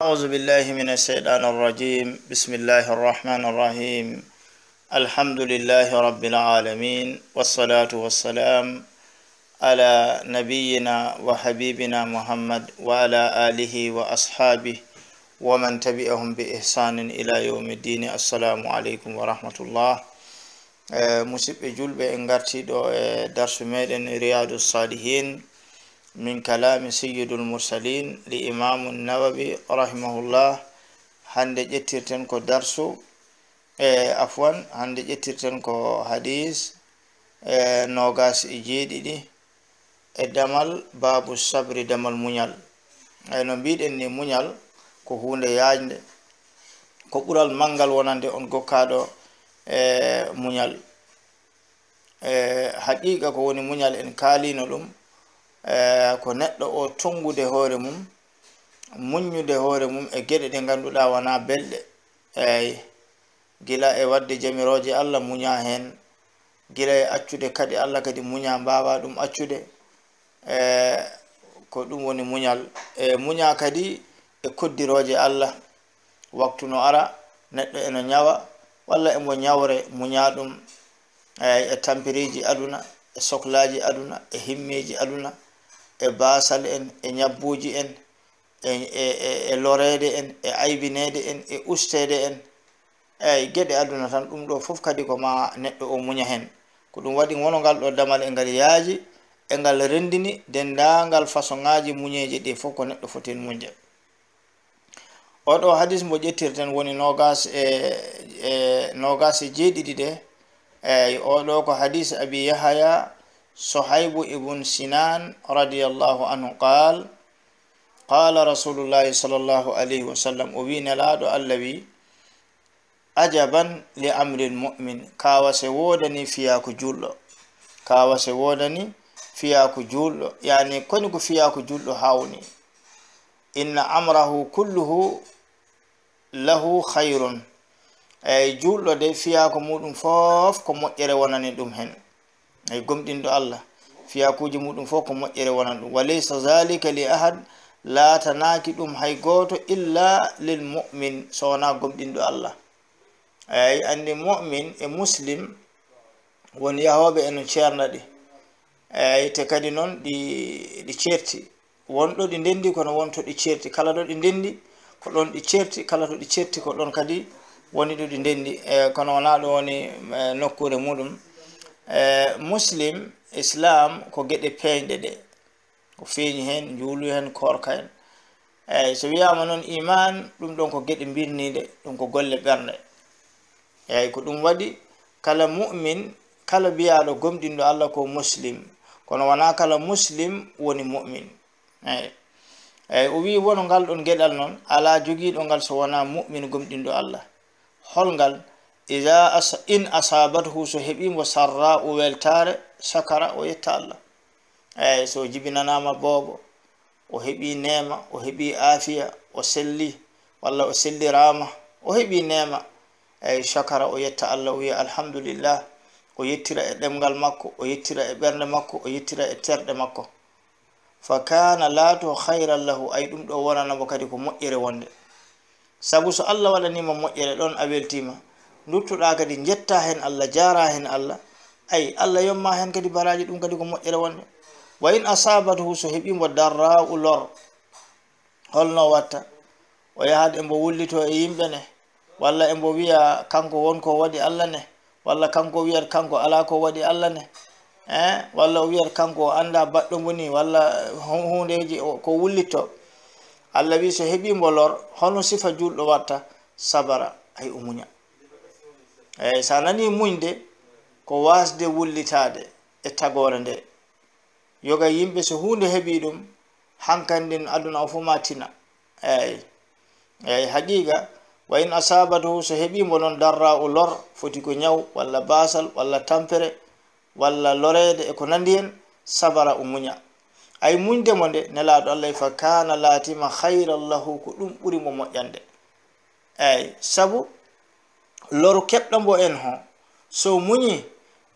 أعوذ بالله من الشيطان الرجيم بسم الله الرحمن الرحيم الحمد لله رب العالمين والصلاة والسلام على نبينا وحبيبنا محمد وعلى آله وأصحابه ومن تبعهم بإحسان إلى يوم الدين السلام عليكم ورحمة الله آه، مسيب جلب إنغارتي دو آه، درس ميدن رياض الصالحين min kalami seyidul mursalin li imamu nawawi rahimahullah hande ƴettirten ko darsu e afwan hande ƴettirten ko hadis e nogas e jeeɗiɗi e damal babu sabri damal muñal ey no mbiɗen ni muñal ko hunde yajde ko ɓural manggal wonande on gokkaɗo e muñal e haqiqa ko woni muñal en kalino ɗum Eh, ko neɗɗo o tongude hoore mum muññude hoore mum e geɗe ɗe ngannduɗaa wonaa belɗe eeyi gila e waɗde jamirooje allah muñaa heen gila e accude kadi allah kadi muñaa mbaawaa ɗum accude e ko ɗum woni muñal e muñaa kadi e koddirooje allah waktu no ara neɗɗo eno ñawa walla emo ñawre muñaa ɗum eeyi e tampiriiji aduna e sohlaaji aduna e himmiiji aduna e basal en e ñabbuji en e, e, e, e loreede en e aybineede en e ustede en eyi geɗe aduna tan ɗum ɗo fof kadi ko ma neɗɗo o muña hen ko ɗum waɗi wono ngal ɗo damal e ngal yaaji e ngal rendini dendagal façon ngaji muñeji ɗi fof ko neɗɗo fotin muña oɗo hadis mbo ƴettirten woni nogas e nogas e jeeɗiɗi de eyi oɗo ko hadis abi yahaya صحيب ابن سنان رضي الله عنه قال قال رسول الله صلى الله عليه وسلم أبين لا دو اللبي أجابا لأمر المؤمن كاوا سيودني فياك جول كاوا سيودني فياك جول يعني كونك فياك جول هاوني إن أمره كله له خير أي جول دي فياك مودن فوف كمو إيري وناني دمهن ay gomɗinɗo allah fiyakuji muɗum fof ko moƴƴere wonan ɗum wa laysa zalika li ahad laatanaaki ɗum hay gooto illa lil mumin sowona gomɗinɗo allah ay anndi mumin e muslim woni yahooɓe eno ceerna ɗi ey te kadi noon ɗi ɗi ceerti wonɗo ɗi ndenndi kono wonto ɗi ceerti kala ɗo ɗi ndenndi ko ɗon ɗi ceerti kala to ɗi ceerti ko ɗon kadi woni ɗo ɗi ndenndi e kono wonaa ɗo woni e, nokkure muɗum Eh, muslim islam ko geɗe peyɗe ɗe ko feeñi heen njuulu heen korka en eyi eh, so wiyama noon iman ɗum ɗon ko geɗe mbinniɗe ɗum ko golle ɓernde eyi ko ɗum waɗi kala mumin kala mbiyaɗo gomɗinɗo allah ko muslim kono wona kala muslim woni mumin eyi eyi o wi won ngal ɗon geɗal noon ala jogiɗo ngal so wona mumin gomɗinɗo allah holngal إذا أص... إن أصابته سهبين وسراء ويلتار سكر ويتالى أي سو جبنا نام بابا وهبي نعمة وهبي آفية وسلي والله وسلي رامة وهبي نعمة أي شكر ويتالى ويا الحمد لله ويترى دمغال مكو ويترى برن مكو ويترى اتر مكو فكان لا تو خير الله أي ɗo wonanamo kadi ko moƴƴere wonde sabu so allah waɗanima moƴƴere ɗon a weltima luttoɗa kadi jetta hen allah jara hen allah ayi allah yomma hen kadi balaji ɗum kadi ko moƴƴere wonde wa in asabatuhu so heɓimo darra'u lor holno watta o yahat embo wullito e yimɓe ne walla embo wiya kanko wonko waɗi allah ne walla kanko wiyat kanko ala ko waɗi allah ne e walla o wiyat kanko o anda baɗɗo moni walla hundeji ko wullitto allah wi so heɓimo lor holno sifa julɗo watta sabara ay o muña eyi eh, so a nani muñde ko wasde wullitade e tagore nde yoga yimɓe so hunde heeɓi ɗum hankandin aduna o fuu ma tina eyi eyi haqiqa wa in asabatuhu so heeɓimo noon darra u lor foti ko ñaw walla basal walla tampere walla lorede eko nandi hen sabara o muña ay muñdemo nde nelaɗo allah fa kana latima hayra llahu ko ɗum ɓurimo moƴƴande eyi sabu loru keɓɗo mbo en ho so muñi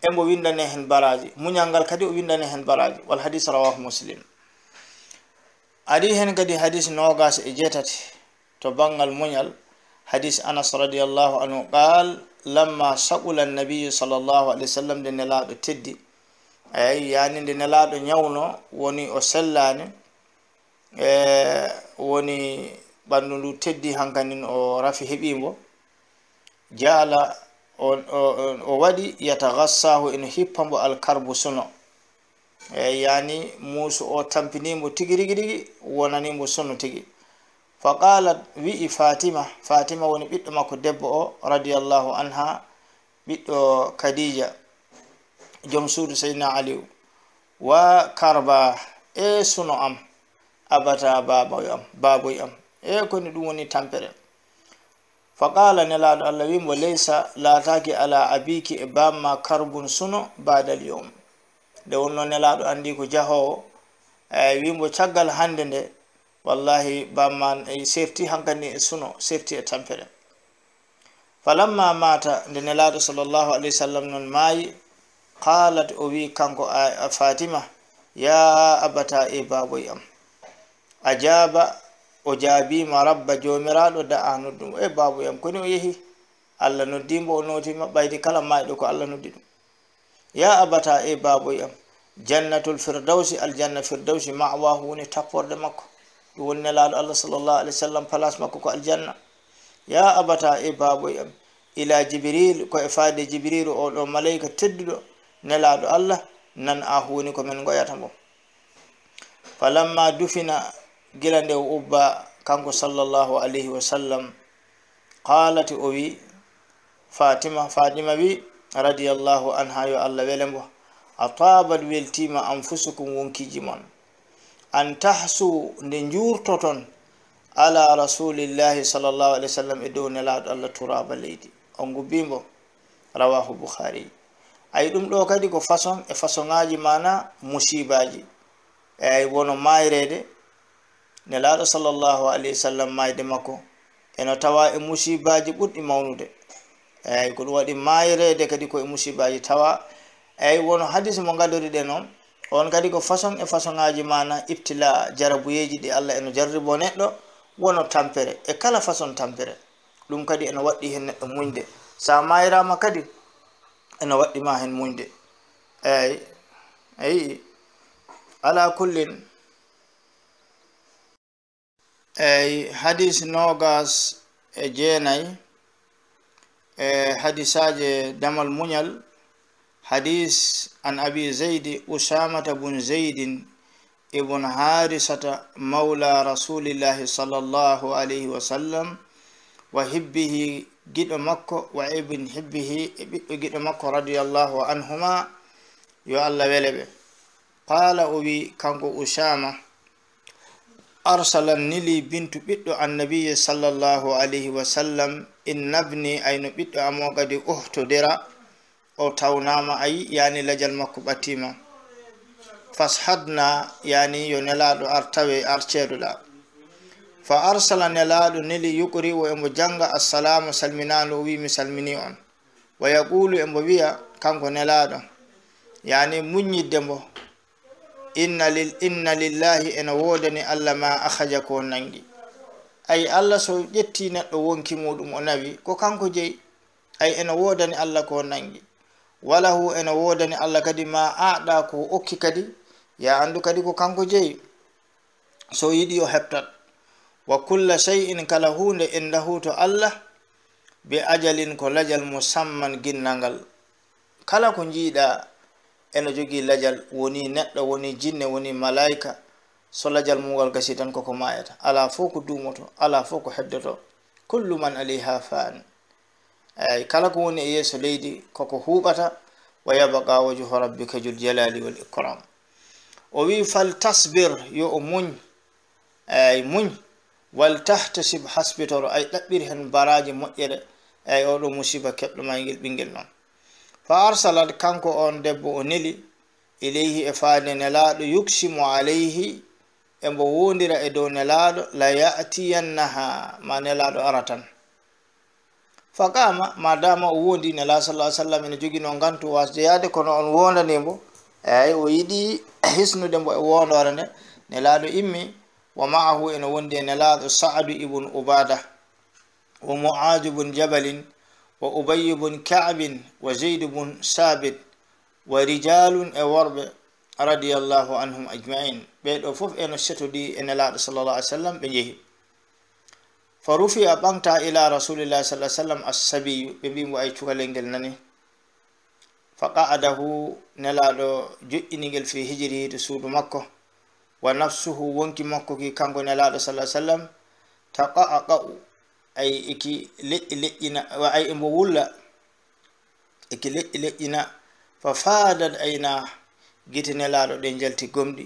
embo windane hen baraji munyangal kadi o windane hen baraji wal hadis rawahu muslim adi hen kadi hadis nogas e jetati to bangal muñal hadis anas radiyallahu anhu qal lamma saqula annabiyu sallllahu alih w sallam nde teddi ay yani de nelado nyawno woni o sellani e woni ɓanndu ndu teddi hankanin o rafi hebimo jaala o waɗi yatagassahu ino hippamo alkarbu suno eyi yani muusu o tampinimo tigi rigi rigi wonanimo suno tigi fa qalat wi'i fatima fatima woni ɓiɗɗo makko debbo o radiallahu anha ɓiɗɗo kadija jom suudu seydna aliu wa karba e suno am abata baba am baboy am e koni ɗum woni tamperen faqala nelaɗo allah wimo leysa laataki ala abiki e bamma karbun suno badal yom nde wonno nelaɗo andi ko jahowo ey wimo caggal hande nde wallahi bamma e serti hankani e suno serti e tampere falamma mata nde nelaɗo salllahu alah wa sallam noon maayi qalat o wi kanko fatima ya abata e baboy am ajaba ojabi marabba rabba jomiraɗo da'a noddumo e babuyam koni o yeehi allah noddimo o notima ɓayde kala mayɗo ko allah noddi ɗum ya abata e baboy am jannatul firdawsi aljanna firdawsi mawahu woni tapporde makko ɗum woni nelaɗo allah sallllahu alih w sallam place makko ko aljanna ya abata e baboy am ila jibril ko e faade jibrilu oɗo malayka tedduɗo nelaɗo allah nan a huni komin goyata mo falamma dufina gilande nde o ubba kanko sallllahu alayhi wa sallam qalati o wi fatima fatima wi radiallahu anha yo allah welembo a tabat weltima anfusukum wonkiji mon an tahsu nde jurtoton ala rasulillahi sallllahu alih w sallam e dow nelaɗo allah turaba leydi o gubbimbo rawahu bukhari ayi ɗum ɗo kadi ko façon e façon ngaji mana musibaji eyi wono mayrede ne laaɗo sallllahu alayhi wa sallam mayde makko eno tawa e musibaji ɓurɗi mawnude eyi ko ɗum waɗi mayrede kadi koye musibaji tawa eyi wono hadis mo gadoriɗe noon on kadi ko façon e façon aji mana ibtila jarabuyeji ɗi allah eno jarribo neɗɗo wono tampere e kala façon tampere ɗum kadi ene waɗɗi hen neɗɗo muñde sa mayrama kadi ene waɗɗima hen muñde eyi eyi ala kullin eyi hadis nogas e jeenayi e hadisaje damal muñal hadis an abi zeydi usamata bun zeydin ibn harisata mawla rasulillahi salllahu alayhi wa sallam wa hibbihi giɗo makko wa ibin hibbihi e ɓiɗɗo giɗo makko radiallahu anhuma yo allah wele ɓe qala o wi kanko usama أرسل النلي بنت بيتو النبي صلى الله عليه وسلم إن ابني أين بيتو أموغا دي أهتو ديرا أو تاوناما أي يعني لجل مكوباتيما فاسحدنا يعني ينلالو أرتوي أرشيرو لا فأرسل نلالو نلي يقري ويمو جنغ السلام سلمنانو ويمي سلمنيون ويقولو يمو بيا كانكو نلالو يعني مني دمو inna, lil, inna lillahi ene wodani allah ma ahaja ko nangi ayi allah so ƴetti neɗɗo wonki muɗum o nawi ko kanko jeyi ay ene wodani allah ko nangi walahu ene wodani allah kadi ma aɗa ko okki kadi ya andu kadi ko kanko jeyi so yiɗi o heɓtat wa kulla cheyin kala hunde indahu to allah be ajalin ko lajal musamman ginnal ngal kala ko jiiɗa ene jogii lajal woni neɗɗo woni jinne woni malaika so lajal mugal gasi tan koko mayata ala fof ko duumoto ala fof ko heddoto kullu man alayha fan eyi kala ko woni e yeeso leydi koko huuɓata wa yabqa wajhu rabbika jul jalali wal ikram o wi fal tasbir yo o muñ eyi muñ wal tahtasib hasbitoro ay ɗaɓɓiri hen baraji moƴƴere eyi oɗo musiba keɓɗo ma ngel ɓinguel noon parsalat kanko on debbo o neli ileyhi e faade nelaaɗo yuksimo aleyhi embo wondira e dow nelaaɗo la yatiyannaha ma nelaaɗo ara tan fa qama ma dama o wondi nela sallah sallam ene jogi noon ngantu wasde yaade kono on wondanimbo eyi o yiɗi hisnude mbo e wondore nde nelaaɗo immi wa maahu ene wondi e nelaaɗo sadu ibun ubada wa moajubun jabalin وأبي بن كعب وزيد بن ثابت ورجال أورب رضي الله عنهم أجمعين بيت أفوف إن الشتدي إن الله صلى الله عليه وسلم بنيه فروفي أبانتا إلى رسول الله صلى الله عليه وسلم السبي بمبين وأيتوها لنجل نني فقعده نلالو جئنيجل في هجره رسول مكة ونفسه ونكي مكة كي كانغو نلالو صلى الله عليه وسلم تقعقع ay eki leƴƴi leƴƴina wa ay embo wulla eki leƴƴi leƴƴina fa fadat ayna gite nelaɗo ɗe jalti gomɗi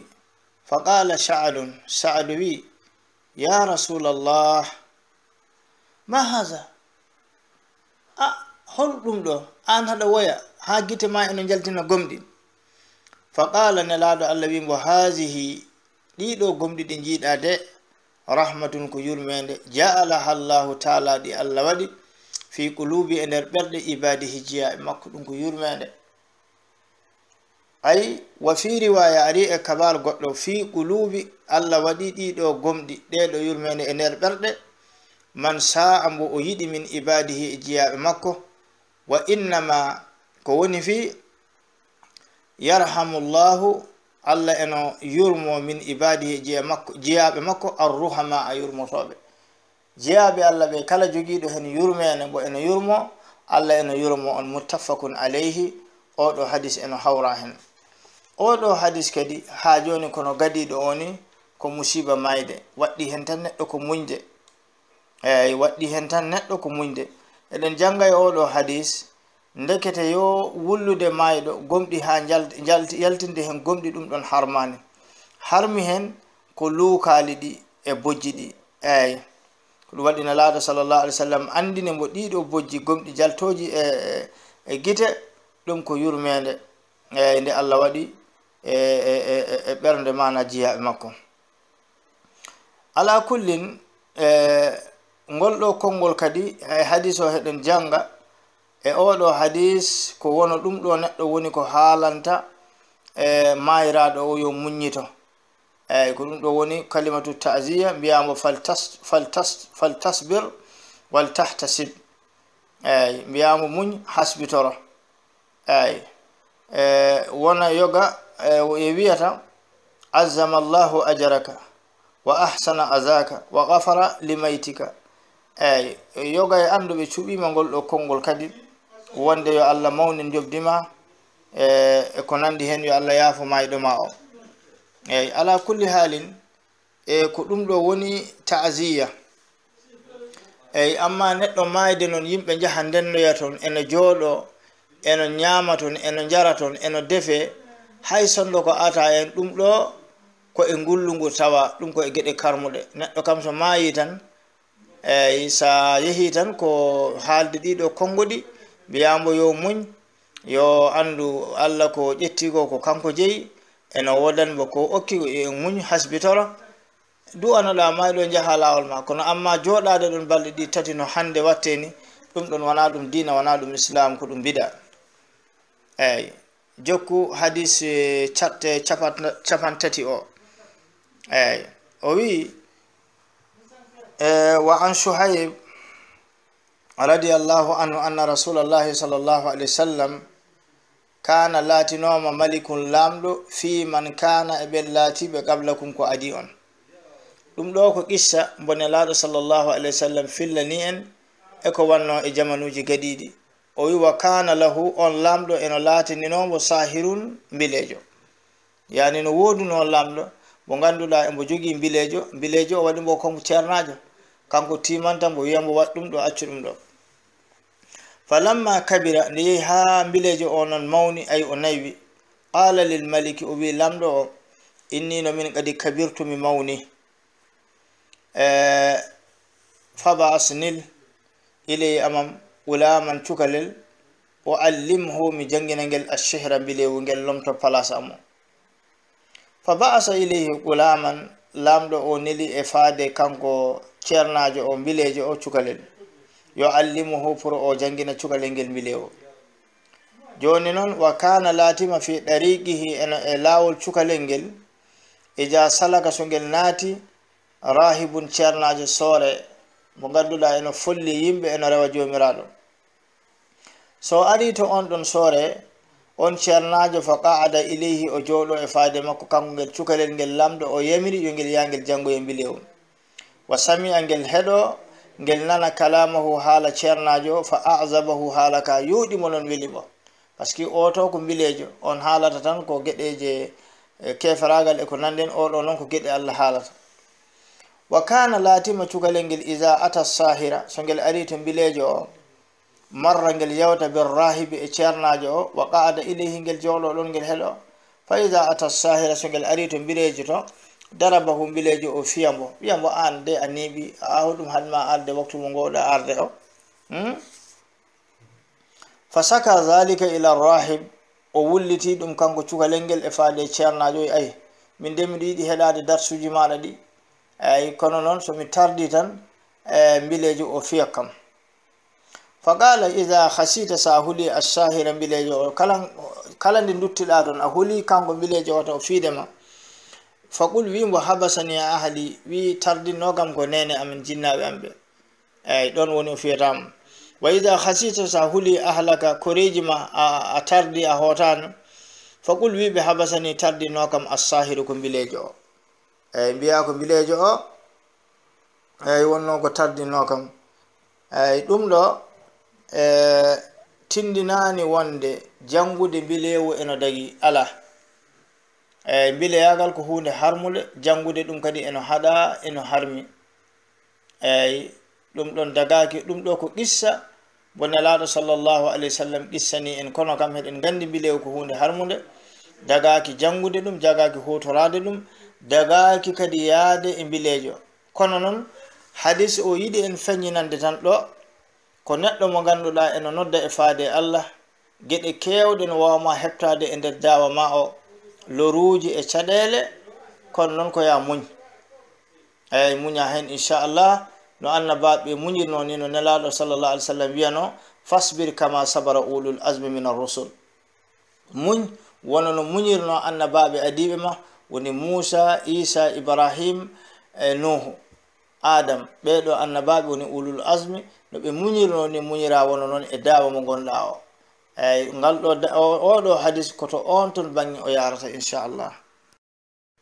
fa qala sadun sadu wi ya rasulallah ma haha a hol ɗum ɗo an haɗa woya ha gite ma eno jaltina gomɗi fa qala nelaɗo allah wimbo hasihi ɗiɗo gomɗi ɗi jiiɗa de rahmatun ko yurmede jaalaha llahu taala ɗi allah waɗi fi qulubi e nder ɓerɗe ibadihi jiyaɓe makko ɗum ko yurmede ay wa fi riwaya ari e kabal goɗɗo fi qulubi allah waɗi ɗiɗo gomɗi ɗeɗo yurmede e nder ɓerɗe man sa'a mbo o yiɗi min ibadihi e makko wa innama ko woni fi yarhamu llahu allah eno yurmo min ibadihi jeya makko jeyaɓe makko arruhama a yurmotoɓe jeyaɓe allah ɓe kala jogiiɗo hen yurmeene mbo ene yurmo allah ene yurmo on muttafakun aleyhi oɗo hadis eno hawra hen oɗo hadis kadi ha joni kono gadiɗo o ni ko musiba mayde waɗɗi hen tan neɗɗo ko muñde eyi waɗɗi hen tan neɗɗo ko muñde eɗen jangay oɗo hadis ndekete yo wullude maayɗo gomɗi haa yaltinde heen gomɗi ɗum ɗon harmaani harmi heen ko luukaali ɗi e bojji ɗi eeyi ko ɗum waɗi no laaɗo sallallahu alih w sallam anndine mbo ɗiiɗo bojji gomɗi jaltooji e, e, e gite ɗum ko yurmeende eeyi nde allah waɗi e, e ɓernde maana jiyaaɓe makko alaa kullin ngolɗo konngol kadi e hadis o heɗen jannga e oɗo hadis ko wono dum do neddo woni ko halanta e mayiraɗo o yo munnyito e ko dum do woni kalimatu ta'ziya faltas faltas faltasbir wal tahtasib eyyi mbiyamo muñ hasbitoro e e wona yoga e wiyata azama llahu ajraka wa ahsana azaka wa ghafara limaitika eyyi yoga e anduɓe cuuɓima ngol ɗo konngol kadi wonde yo allah mawni jobdima e, e ko nandi hen yo allah yaafo mayɗoma o eyi ala kulli haalin e ko ɗum ɗo woni taasiya eyi amma neɗɗo mayde noon yimɓe jaaha ndennoya toon ene jooɗo eno ñaama toon eno jara toon eno defe hay sonɗo ko ata en ɗum ɗo koye ngullu ngu tawa ɗum koye geɗe karmuɗe neɗɗo kam so maayi tan eyi sa yehi tan ko haalde ɗiɗo konngo ɗi mbiyambo yo muñ yo andu allah ko ƴettigo ko kanko jeeyi ene wodanmo ko okki e muñ hasbitora du anoɗa may ɗo e jaaha lawol ma kono amma joɗade ɗon balɗe ɗi tati no hande watte ni ɗum ɗon wona ɗum dina wona ɗum islam ko ɗum mbiɗa eyyi jokku hadis e, catte capantati o eyyi o wi e, wa an sohayb radi allahu anhu anna rasulallahi sall llahu alih wa sallam kana latinoma malikum lamɗo fi man kana e ɓen latiɓe qablakum ko adi on ɗum ɗo ko qissa bone laɗo sall llahu alih wa sallam fillani en eko wanno e jamanuji gadiɗi o wi wa kana lahu on lamɗo eno latininomo sahirun bilejo yani no woduno on lamɗo mo ganduɗa embo jogui bilejo bilejo o waɗimo kon ceernajo kanko timanta mbo wiyambo waɗ ɗum ɗo accu ɗum ɗo falamma kabira nde yehi ha mbilejo onon mawni ayi o nayiwi qala lilmaliki o wi lamɗo o inni no min kadi kabirtumi mawni e, faba asnil iley amam ulaman cukalel o allimhu mi jangina ngel ashihra mbilewu ngel lomto place amo fa ba'asa ileyhi ulaman lamɗo o neli e faade kanko ceernajo o mbilejo o cukalel yo allimu ho pour o jangina cukalel ngel mbile o joni noon wa kana laatima fi ɗariqihi en e, e laawol cukalel ngel e ja salaka so ngel naati rahibun ceernaajo soore mo ngannduɗaa eno folli yimɓe eno rewa joomiraaɗo so ari to on ɗon soore on ceernaajo fa qaada ileyhi o jooɗo e faade makko kanko ngel cukalel ngel lamɗo o yamiri yo ngel yahngel janngoye mbile o wa samia ngel heɗo ngel nana kalamahu haala ceernajo fa azabahu haala ka yuuɗimo noon welimo par ce que oto ko mbilejo on haalata tan ko gueɗeje eh, keferagal eko nanden oɗo noon ko gueɗe allah haalata wa kana laatima cukalel ngel isa ata sahira so ngel ari to mbilejo o marra ngel yewta ben rahibe e ceernajo o wa qaada ileyhi ngel jooɗo ɗon ngel heeɗo fa isa ata sahira so ngel ari to mbilejo to daraba humbilejo o fiyamo wiyamo an de anibi neeɓi halma arde waktu mo gowɗa arde o hmm? fasaka zalika ila rahib o wulliti dum kanko cugalengel e faade ceernajo ay min de miɗo yiɗi heɗade darsuji maɗa di ay kono non so mi tardi tan e mbilejo o fiyakam fagala iza khasita sahuli ashahira sa huli assahira mbilejo o kala kala nde duttiɗa toon a huli kanko mbilejo wata o fiidema fakul wi mo habasani ahali wi tardinogam ko nene amin jinnaɓe am ɓe eyyi ɗon woni o fiyatama wa ida hasita sa huuli ahlaka koreji ma a tardi a hotano fakul wiɓe habasani tardinokam assahiru ko mbilejo o eyyi mbiya ko mbilejo o eyyi wonno ko tardinokam eyyi ɗum ɗo e tindinani wonde jangude mbilewu ena dagui ala eyi mbileyagal ko hunde harmude jangude ɗum kadi eno haɗa eno harmi eyi ɗum ɗon dagaki ɗum ɗo ko qissa bo nelaɗo sallllahu alayhi w sallam qissani en kono kam heɗen gandi mbilewu ko hunde harmude dagaki jangude ɗum jagaki hutorade ɗum dagaki kadi yaade e mbilejo kono noon hadis o yiɗi en feññinande tan ɗo ko neɗɗo mo ganduɗa eno nodda e faade allah gueɗe kewɗe no wawma heptade e nder dawa ma o loruji e caɗele kono noon ko ya muñ eyi muña hen inchallah no annabaɓe muñirno ni no nelaɗo sallallah alih sallam wiyano fasbir kama sabara ulul asmi min arrusul muñ wona no muñirno annabaɓe adiɓe ma woni moussa isa ibrahim e nuhu adam ɓeɗo annabaɓe woni ulul asmi noɓe muñirno ni muñira wona noon e dawa mo gonɗa o eyi ngal ɗo oɗo hadis koto on ton bange o yarata inchallah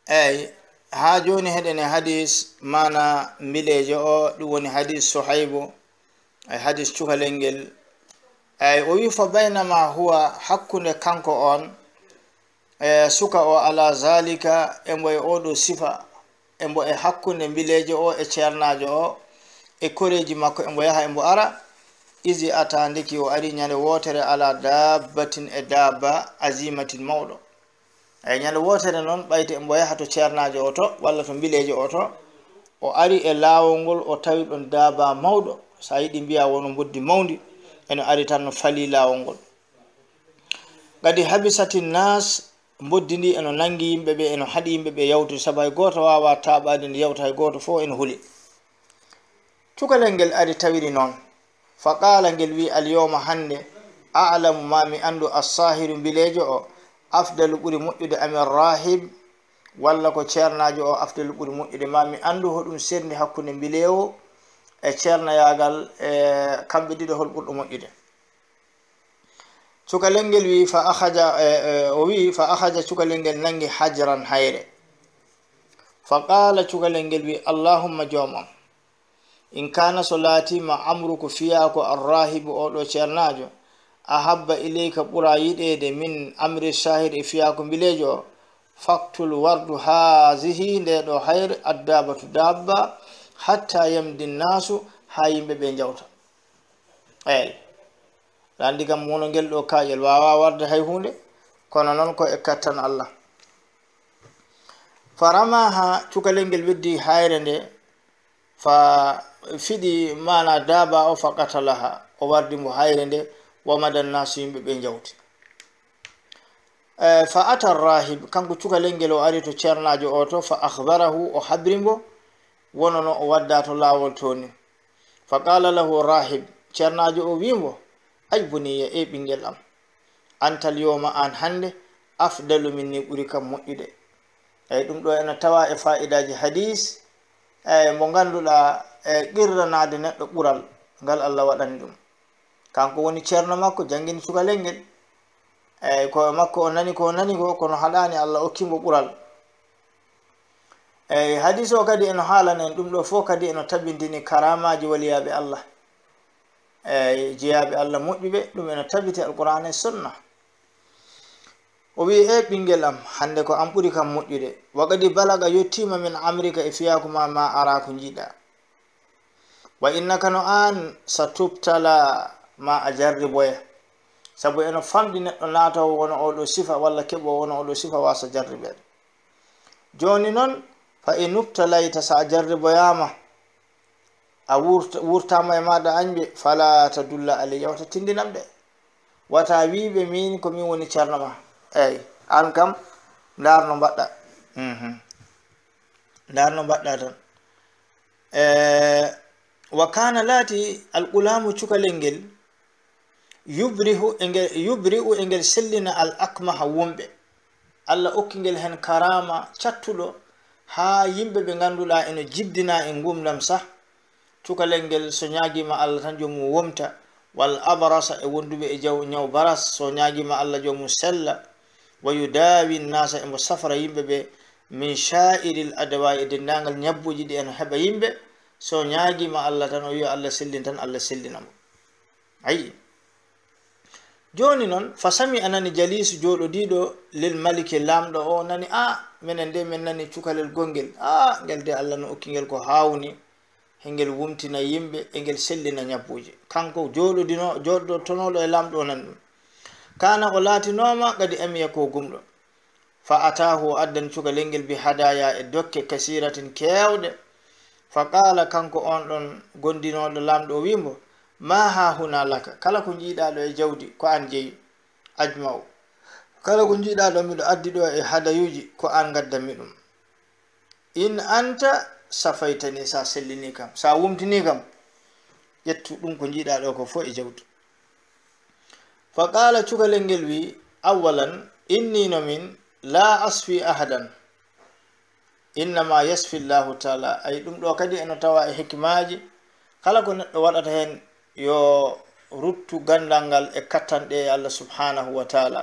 eyi ha joni heɗene hadis mana mbilejo o ɗum woni hadis sohaibo ey hadis cukalel ngel eyi o wi fo baynama huwa hakkunde kanko on e suka o ala zalika e mbo e oɗo sifa e mbo e hakkunde mbilejo o e ceernajo o e koreji makko embo yaaha embo ara izi atandiki o ari ñande wotere ala dabbatin e daba azimatin mawɗo eyi ñande wotere noon ɓayte mbo yaha to ceernaji oto walla to mbileji oto o ari e laawol ngol o tawi ɗon daba mawɗo sa yiɗi mbiya wono mboddi mawdi ene ari tan no fali laawol ngol kadi habisati nas mboddi ndi eno nangi yimɓe ɓe eno haɗi yimɓe ɓe yawti saabu hay goto wawa taɓade nde yawta hay goto fo ene huuli cukalel ngel ari tawiri noon fa qala ngel wi alyoma hannde a'lamu ma mi andu assahiru mbilejo o afdalu ɓuri moƴƴude amin rahib walla ko ceernajo o afdalu ɓuri moƴƴude ma mi andu hoɗum serndi hakkunde mbilewo e ceernayagal e kamɓe ɗiɗo hol ɓurɗo moƴƴude cukalel ngel wi fa ahaja e, e, o wi fa ahaja cukalel ngel nangi hajran hayre fa qala cukalel ngel wi allahumma joomam in kana so laatima amru ko fiya ko arrahibu oɗo ceernajo a habba ileyka ɓura yiɗede min amri sahir e fiya ko mbilejo o faktul wardu hazihi ndeɗo hayr addaba to dabba hatta yamdin nasu ha yimɓe ɓe jawta eyi landi kam muno ngel ɗo kaƴel wawa warde hay hunde kono noon ko e kattan allah farama ha cukalel ngel weddi hayre nde fa fiɗi mana daaba o faqata laha o wardi mo hayre nde womadal nasu yimɓe ɓe jawti eh, fa ata rahib kanko cuka lelngel o ari to ceernajo o to fa ahbarahu o habrimbo wonono o wadda to laawol toni fa qala lahu rahib ceernajo o wimbo ajbuniya e ɓingel am antal yoma an hannde afdalu min ni ɓuri kam moƴƴude eyi eh, ɗum ɗo ene tawa e fa'idaji hadis eyi eh, mo ngannduɗa e qirranade neɗɗo ɓural ngal allah waɗani ɗum kanko woni ceerno makko jangini sukalel ngel eyi koye makko o nani ko nani ko kono haɗani allah okkimo ɓural eyi hadis o kadi eno haalanen ɗum ɗo fof kadi eno tabintini karamaji waliyaɓe allah eyi jeyaɓe allah moƴƴuɓe ɗum eno tabiti alquran e sunna o wi e ɓinguel am hande ko an ɓuuri kam moƴƴude wakadi balaga yettima min amrika e fiyakuma ma ara ko jiɗa wa innaka no an sa tubtala ma a jarriboya sabu eno famɗi neɗɗo naata wona oɗo sifa walla keɓo wona oɗo sifa wasa jarriɓeɗe joni noon fa in e ubtalayta sa a jarriboyama a wurtama e maɗa añɓe fala ta dulla alay yawta tindinam ɗe wata wiɓe min komin woni ceerno ma eyyi an kam ndarno mbaɗɗa mhm. ndarno mbaɗɗa tan e eh, wa kana laati alqulamu cukalel e ngel yubri'u e ngel sellina al akmaha wumɓe allah okki ngel hen karama cattuɗo haa yimɓe ɓe ngannduɗa ene jibdina e ngumlam sah cukalel ngel so ñaagima allah tan jomum womta wal abrasa e wonduɓe e jaw ñaw baras so ñaagima allah jomum sella wa yudawi nnasa embo safara yimɓe ɓe min sha'iril adawa e denndangal ñabbuji ɗi ene heɓa yimɓe so ñaagima allah tan o wi allah sellin tan allah sellinamo ayi joni noon fasami anani jalisu joɗo ɗiɗo lel malike lamɗo o nani a ah, minen nde min nani cukalel gongel a ah, ngel de allah no okkingel ko hawni e ngel wumtina yimɓe e ngel sellina ñabbuji kanko joɗodino joɗoɗo tonoɗo e lamɗo nan ɗum kana ko laatinoma kadi amiya ko gumɗo fa atahu o addani cukalel ngel bi hadaya e dokke kasiratin kewɗe fa qala kanko on ɗon gondinoɗo lamɗo o wimo ma ha huna laka kala ko jiiɗa ɗo e jawdi ko an jeeyi ajmaw kala ko jiiɗa ɗo miɗo addi ɗo e hadayuji ko an gaddami ɗum in anta safaytani sa sellini kam sa wumtini kam ƴettu ɗum ko jiiɗa ɗo ko fo e jawdi fa qala cukalel ngel wi awalan inni no min la asfi ahadan innama yasfi llahu taala ay ɗum ɗo kadi eno tawa e hikmaaji kala ko neɗɗo waɗata hen yo ruttu gandal ngal e kattan e allah subhanahu wa taala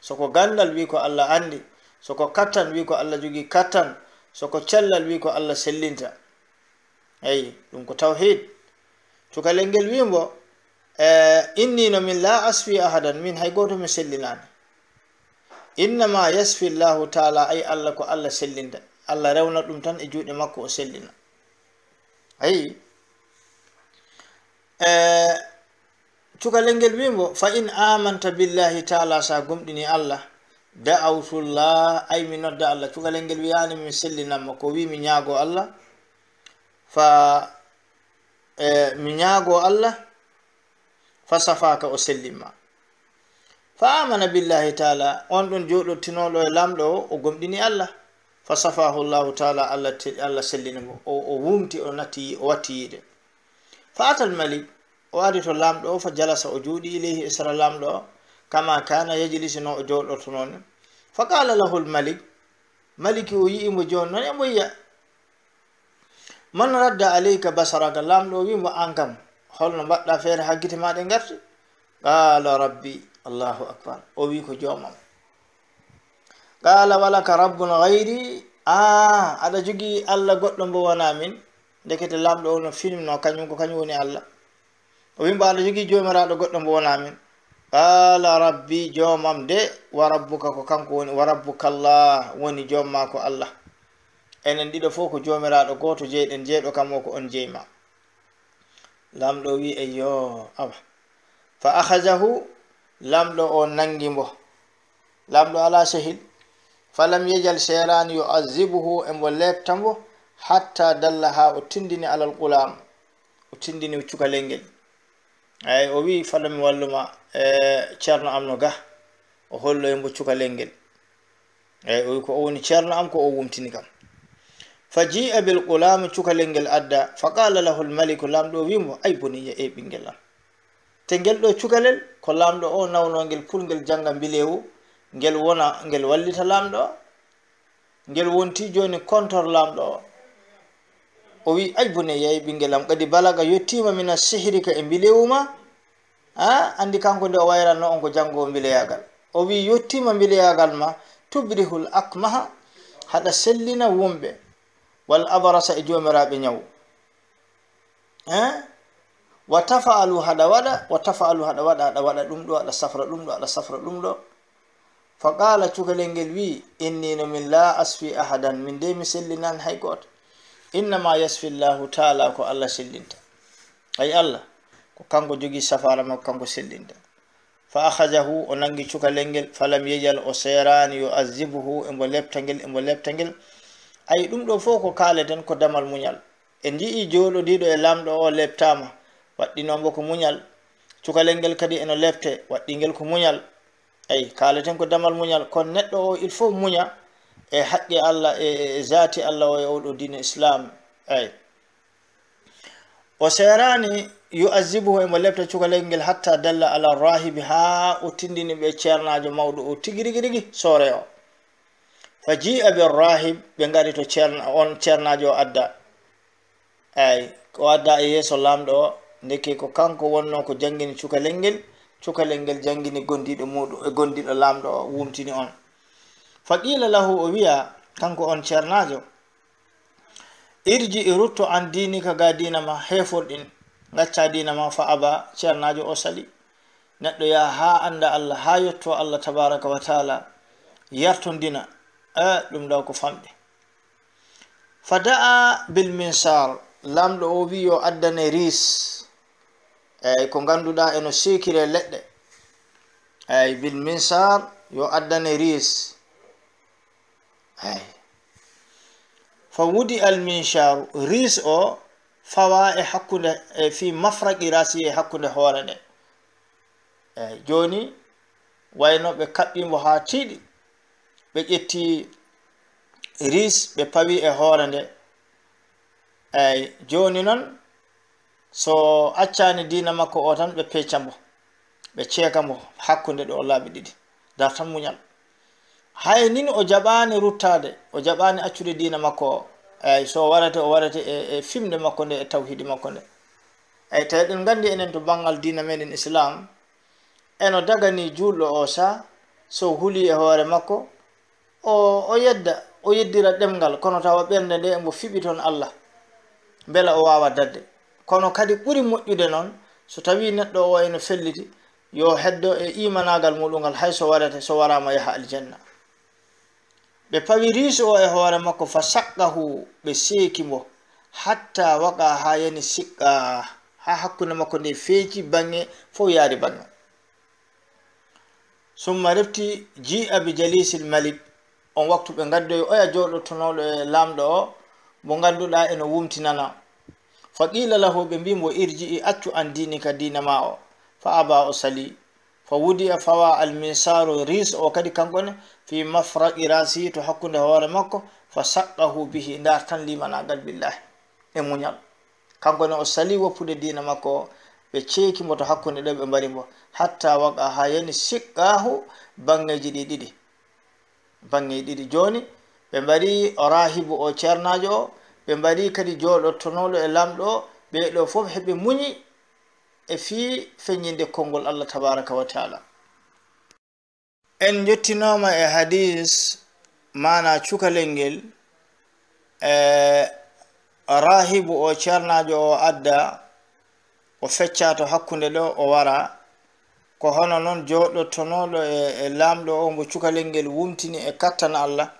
soko gandal wi ko allah andi soko kattan wi ko allah jogi kattan soko callal wi ko allah sellinta eyi ɗum ko tawhid cukalel ngel wimbo e, innino min la asfi ahadan min hay goto mi sellinani innama yesfillahu taala allah ko allah sellinta allah rewna ɗum tan e juuɗe makko o sellina ayi cukalel ngel wimbo fa in amanta billahi taala sa gumɗini allah da'awtullah ay mi nodda allah cukalel ngel wiyani mi sellinanmo ko wi mi ñaago allah fa mi ñaago allah fa safaka o sellinma fa amana billahi taala on ɗon jooɗottinoɗo e lamɗo o o gomɗini allah فصفاه الله تعالى الله سلينه وومتي ونتي واتيد فأتى الملك وأردت اللام له فجلس وجودي إليه إسر اللام له كما كان يجلس نوجود أطنون فقال له الملك ملك ويئي مجون من يمويا من رد عليك بصرك اللام له ويمو أنكم حلنا بقى فير حقيت ما دنقرت قال ربي الله أكبر ويكو جومم qala wala ka rabbun gayri a ah, aɗa jogi allah goɗɗo mbo wona min ndekete lamɗo o no film no kañum ko kañum woni allah o wimbo aɗa jogi jomiraɗo goɗɗo mbo wona min qala rabbi jomam de wa rabbuka ko kanko woni wa rabbukallah woni jomma ko allah enen ɗiɗo fof ko jomiraɗo goto jeyɗen jeeɗo kam o ko on jeyma lamɗo wi eyo awa fa ahajahu lamɗo o nangi mbo lamɗo ala sehil falam yejal cheytan yo azibuhu emo lebtanmo hatta dalla ha o tindini alal qulam o tindini cukalel ngel eyi o wi falam mi walluma e ceerno am no ga o hollo e mbo cukalel ngel eyi o wi ko o woni ceerno am ko o wumtini kam fa jia bil qulami cukalel ngel adda fa qala lahu lmaliku lamɗo wimo ay boniya e ɓinguel am te ngel ɗo cukalel ko lamɗo o nawno ngel pulngel jangga mbilewu ngel wona ngel wallita lamɗo ngel wonti joni contor lamɗo o o wi ay bone yayi am kadi balaga yettima mina sihirika e mbilewuma a andi kanko nde o wayranno on ko janngo o o wi yettima mbileyagal ma tubrihul akmaha haɗa sellina wumɓe wal abarasa e jomiraɓe ñawu wa tafa'alu haɗa waɗa wa tafa'alu haɗa waɗa haɗa waɗa ɗum ɗo safra ɗum ɗo aɗa safra ɗum ɗo fa qala cukalel ngel wi inni no min la asfi ahadan min de mi sellinan hay goto innama yasfi llahu taala ko allah sellinta ay allah ko kanko jogi safara makko kanko sellinta fa ahajahu o nangi cukalel ngel falam yeyal o serani yo azibuhu embo lebta ngel embo lebta ngel ayi ɗum ɗo fof ko kaaleten ko damal muñal en ji'i jooɗodiɗo e, e lamɗo o lebtama waɗɗinombo ko muñal cukalel ngel kadi eno lebte waɗɗingel ko muñal eyi kaaleten ko damal muñal kono neɗɗo o il faut muña e haqqe allah e zaati allah o e oɗo dine islam eyi o serani yuazibuhu emo lebta cukalel ngel hatta dalla ala rahibi ha o tindini ɓe ceernajo mawɗo o tigui rigui rigui soore o fa ji a ɓe rahib ɓe gari to ceerna on ceernajo o adda eyi ko adda e yeeso lamɗo o ndeke ko kanko wonno ko jangini cukalel ngel cukalel ngel jangini gondiɗo muɗum e gondiɗo lamɗo o wumtini on faqila lahu o wiya kanko on ceernajo irji e rutto an dinika ga dina ma heforɗin gacca dina ma fa aba ceernajo o sali neɗɗo yaha ha anda allah ha yetto allah tabaraka wa taala yartondina e ɗum ɗo ko famɗe fa da'a bilminsar lamɗo o wi yo addane ris eyi ko ngannduɗaa eno sikire leɗɗe eyi bil minsar yo addane ris eyi fa wudi al minchar ris o fawa e hakkunde e fi mafraki rasi e hakkunde hoore nde eyi jooni wayno ɓe kaɓɓimo haa tiiɗi ɓe ƴetti ris ɓe pawi e hoore nde eyi jooni noon so accani dina makko o tan ɓe pecca mo ɓe ceeka mo hakkunde ɗo o laaɓi ɗiɗi dartan muñal hay nin o jaɓani ruttade o jaɓani accude dina makko o eyyi so warate o warate e, e fimde makko nde e tawhidi makko nde eyyi tawi ɗen gandi enen to banggal dina meɗen islam eno dagani juulɗo o saa so huuli e hoore makko o o yedda o yeddira ɗemgal kono tawa ɓernde nde embo fiɓi toon allah beela o wawa dadde kono kadi ɓuri moƴƴude noon so tawi neɗɗo o wayno felliti yo heddo e imanagal muɗumngal hay so warete so warama yaha aljanna ɓe pawiriso o e hoore makko fa saqqahu ɓe seeki mo hatta waqa ha yani siqqa ha hakkunde makko nde feeci bange fo yaari bange summa refti ji'a bi jalisil malik on waktu ɓe gaddoy oya jooɗo tonoɗo e lamɗo o mo ngannduɗa ene wumtinana fa qila lahu ɓe mbi mo irji'i accu an dini ka dina ma o fa aba o sali fa wudi a fawa alminsaru ris o kadi kankone fi mafraqi rasi to hakkunde hoore makko fa saqqahu bihi dartan limanagal billahi e muñal kankone o sali woppude dina makko o ɓe ceekimo to hakkunde ɗo ɓe mbarimo hatta waqa ha yani siqqahu bangeji ɗi ɗiɗi bangeji ɗiɗi joni ɓe mbari o rahibu o ceernajo o ɓe mbari kadi jooɗo tonolo e lamɗo ɓe ɗo fof heɓe muñi e fii feññinde konngol allah tabaraka wa taala en jottinoma e hadis mana cukalel ngel e rahibu o ceernajo o adda o fecca to hakkunde ɗo o wara ko hono noon jooɗo tonoɗo e, e lamɗo o mbo cukalel ngel wumtini e kattana allah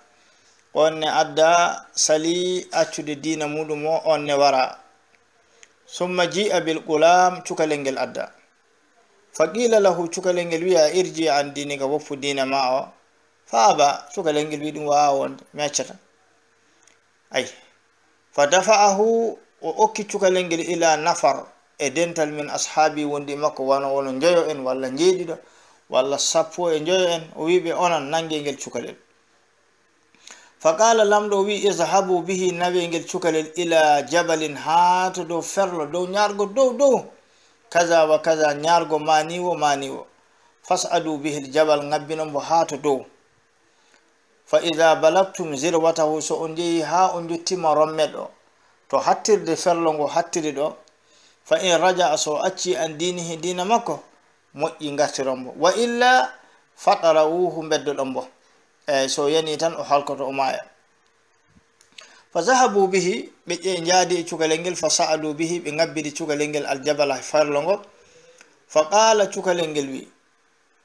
on ne adda sali accude dina muɗum on ne wara summa ji'a bil qulam cukalengel adda faqila lahu cukalengel ngel wiya irji an dinika wofu dina ma o faaba cukalengel wi dum waawon meccata ay fa dafa'ahu o okki cukalengel ila nafar e dental min ashabi wondi makko wana wono joyo en walla jeeɗiɗo walla sappo e joyo en o wiibe onan nangengel cukalengel فقال لهم لو يذهبوا به نبي انجل شكل الى جبل هات دو فرل دو نيارغو دو دو كذا وكذا نيارغو ماني وماني و فاسعدوا به الجبل نبينهم هات دو فإذا بلغتم زروته سو انجي ها انجو تيما رمدو تو حتر دي فرلو حتر دو فإن رجع سو أتشي أن ديني دين مكو مو ينغتر وإلا فقرؤوه مبدل أمبو eyi so yani tan o halkoto o maaya fa zahabu bihi ɓe ƴe jaadi e cukalel ngel fa sa'adu bihi ɓe ngabbiri cukalel ngel aljabal e farlo ngo fa qaala cukalel ngel wi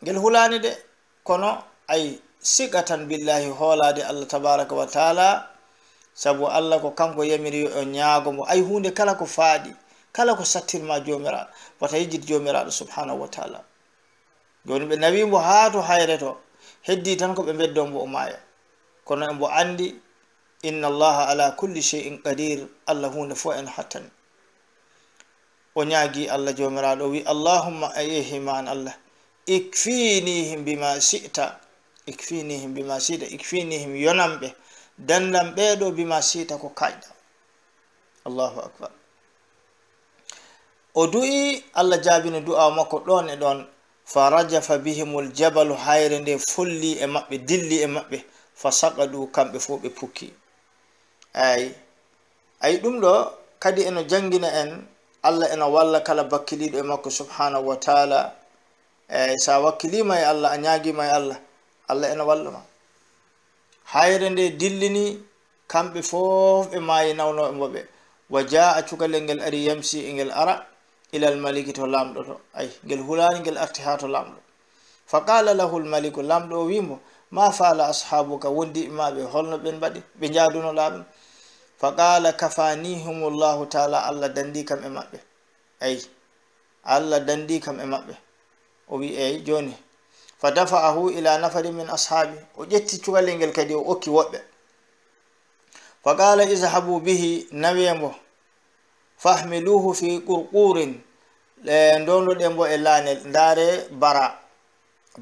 ngel hulaani de kono ay siga tan billahi hoolaade allah tabaraka wa taala sabu allah ko kanko yamiri o e ñaago mo ay hunde kala ko faaɗi kala ko sattirma joomiraaɗo wata yejjid joomiraaɗo subhanahu wa taala joni ɓe nawimo haa to hayre to هدي تنكو بمدهم بو مايا كنا بو عندي إن الله على كل شيء قدير الله هو نفوء حتى ونياجي الله جومرا لوي اللهم أيه أن الله اكفينيهم بما سئتا اكفينيهم بما سئتا اكفينيهم ينم به دنلم بيدو بما سئتا كو كايدا الله أكبر ودوئي الله جابين دعا مكو دون دون fa rajafa bihimul jabalu hayre nde fulli e maɓɓe dilli e maɓɓe fa saqa du kamɓe fo ɓe pukki ayi ayi ɗum ɗo kadi ene jangina en allah ene walla kala bakkiliɗo e makko subhanahu wa taala eyi sa wakkilima e allah a ñaguima e allah allah ene walla ma hayre nde dillini kamɓe fof ɓe maayi nawnoɓe mboɓe wa ja a cukalel ngel ari yamsi e ngel ara ilal maliki to lamɗo to ay ngel hulani ngel arti ha to lamɗo faqala lahu lmaliku lamɗo o wimo ma fala ashabuka wondi e maɓe holno ɓen mbaɗi ɓe jaduno laɓen faqala kafanihum llahu taala allah dandi kam e maɓɓe ayi allah dandi kam e maɓɓe o wi eyi joni fa dafaahu ila nafari min ashabi o ƴetti cukalel ngel kadi o okki woɓɓe faqala ishabu bihi naweemo فاحملوه في قرقور لندولو ديمبو إلان داري برا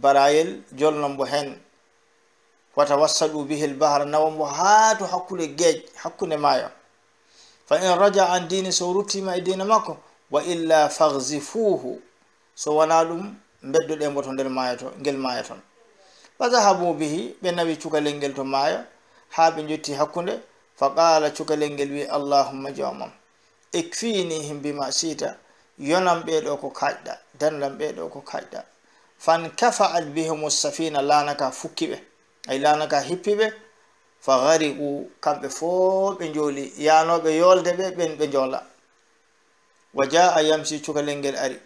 برايل جولنم بوهن وتوسلوا به البحر نوم وهاتو حقول جيج حقول مايا فإن رجع عن دين سورتي ما دين ماكو وإلا فاغزفوه سوانالوم مبدو ديمبو تندل مايتو نجل مايتون فذهبوا به بنبي تشوكال انجل تو مايا حابين جوتي حقول فقال تشوكال انجل بي اللهم جوامم ikfinihim himbi masita yonam bedo ko kaƴɗa dandan bedo ko kaƴɗa fan kafa'at bihum safina lanaka fukibe ay lanaka hippibe fa gariqu kambe fo ɓe jooli yanoɓe yolde ɓe ɓen ɓe joola waja ayam yamsi chukalengel ari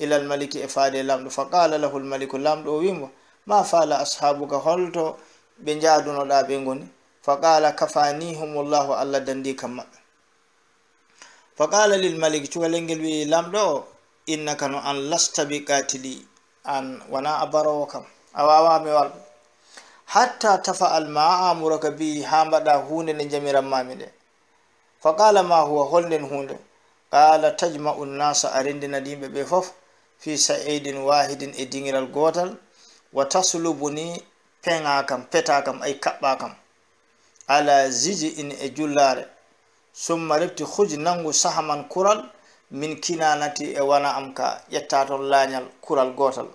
ila l maliki e faade lamɗo fa lahu l maliku lamɗo o wimo ma fala ashabuka holto ɓe jaadunoɗa ɓe goni fa qala kafanihumullahu allah dandi fa qala lil malik cuwalel ngel wi lamɗo o innaka no an lasta bi katili an wona a barowo kam a wawami walɓo hatta tafa'al ma amuraka bi ha mbaɗa hunde nde jamiranmami nde fa qala ma huwa holnden hunde qala tajma'u nnasa a rendinan yimɓe ɓe foof fi sa'idin wahidin e dingiral gotal wa taslubu ni peŋa kam peta kam ay kaɓɓa kam ala jiji in e jullare summa refti huj nangu sahaman kural min kinanati e wana am ka ƴetta ton laañal kural gotal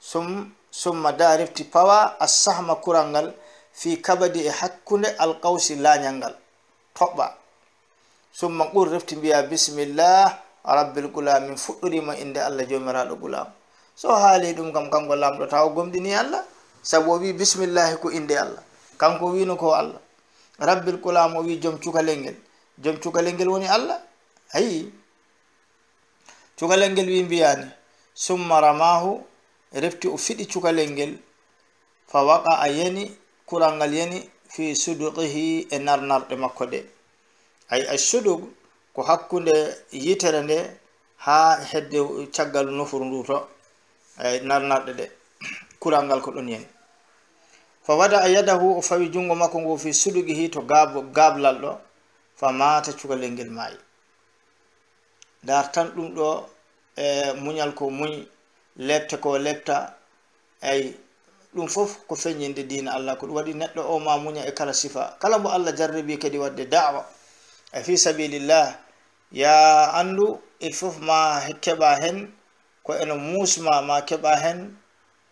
sum summa da refti pawa assahma kural ngal fi kabadi e hakkunde alkawsi laañal ngal toɓɓa summa ɓur refti mbiya bisimillah rabbil gulam min fuɗɗorima inde allah jomiraɗo gulam so haali ɗum kam kanko lamɗo tawa gomɗini allah saabu o wi bisimillahi ko inde allah kanko wino ko allah rabbil kulam o wi joom cukalel ngel joom cukalel ngel woni allah ayi cukalel ngel wi mbiyani summa ramahu refti o fiɗi cukalel ngel fa waqa a yani kural ngal yani fi suduqihi e narnarɗe makko ɗe ayi a suduk ko hakkunde yitere nde ha hedde caggal nofuru nduto e narnarɗe ɗe kural ngal ko ɗon yani fa wada a yadahu o fawi jungo makko ngo fi suɗugihi to gablal ɗo fa mata cukalel ngel maayi ndar tan ɗum ɗo e muñal ko muñ lebte ko lebta ayi ɗum foof ko feññinde dina allah ko ɗum waɗi neɗɗo o ma muña e kala sifa kala mo allah jarribi kadi wadde dawa e fi sabilillah ya andu il foof ma keɓa hen ko eno musma ma keɓa hen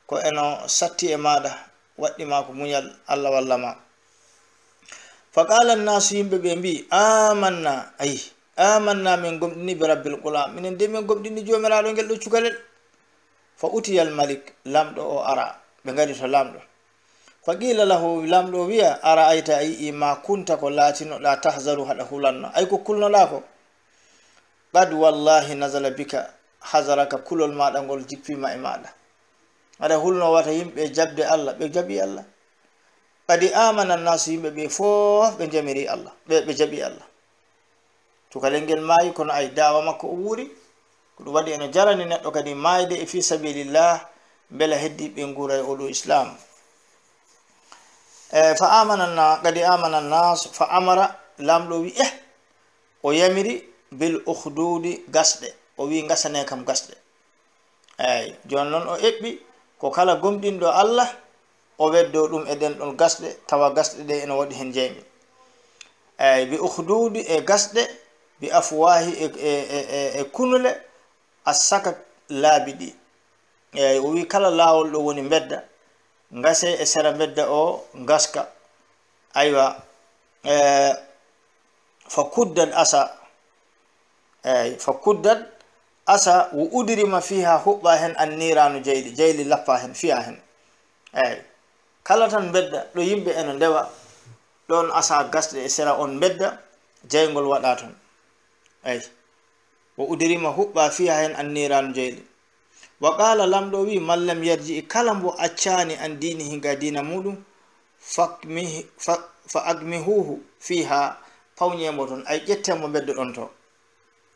ko eno satti e maɗa waɗɗima ko muñal allah wallama fa qala annasu yimɓe ɓe mbi amanna ayi amanna min gomɗini be rabbil qula minen de min gomɗini jomiraɗo gel ɗo cukalel fa utiyal malik lamɗo o ara ɓe gari to lamɗo fa qila lahu lamɗo o wiya ara ayta ayi'i ma kunta ko latinoɗa tahzaru haɗa hulanno ay ko kulnoɗa ko qad wallahi nasala bika hasaraka kulol maɗa ngol jippima e maɗa ada aɗa wata yimɓe jabde allah be jabi allah kadi amana nasu yimɓe be fof be jamiri allah be be jabi allah to kalengel mayi kono ay dawa makko o wuuri ko ɗum waɗi ene jarani neddo kadi mayde e fi sabilillah bela heddi be ngura o do islam e fa na kadi amana nas fa amara lamɗo wi eh o yamiri bil ukhdudi gasde o wi gasane kam gasde ay jonnon o ebbi ko kala gomɗinɗo allah o weddo ɗum e ɗen ɗon gasɗe tawa gasɗe ɗe ene waɗi hen jeymi eyyi bi uhdudu e gasɗe bi afwahi e, e, e, e kunole a saka laabi ɗi eyyi o wi kala laawol ɗo woni bedda gase e sera bedda o gaska aywa fa kuddat asa eyyi fa kuddat asa wo udirima fi ha huɓɓa hen anniranu jeyli jeyli lappa hen fiya hen eyyi kala tan bedda ɗo yimɓe ene ndewa ɗon asa gasɗe e sera on bedda jeygol waɗa ton eyi wo udirima huɓɓa fiya hen anniranu jeyli wa qala lamɗo wi mallam yerji i kala mbo accani an dini hinga dina muɗum fa agmihuhu fi ha pawñembo ton ay ƴettemo beddo ɗon to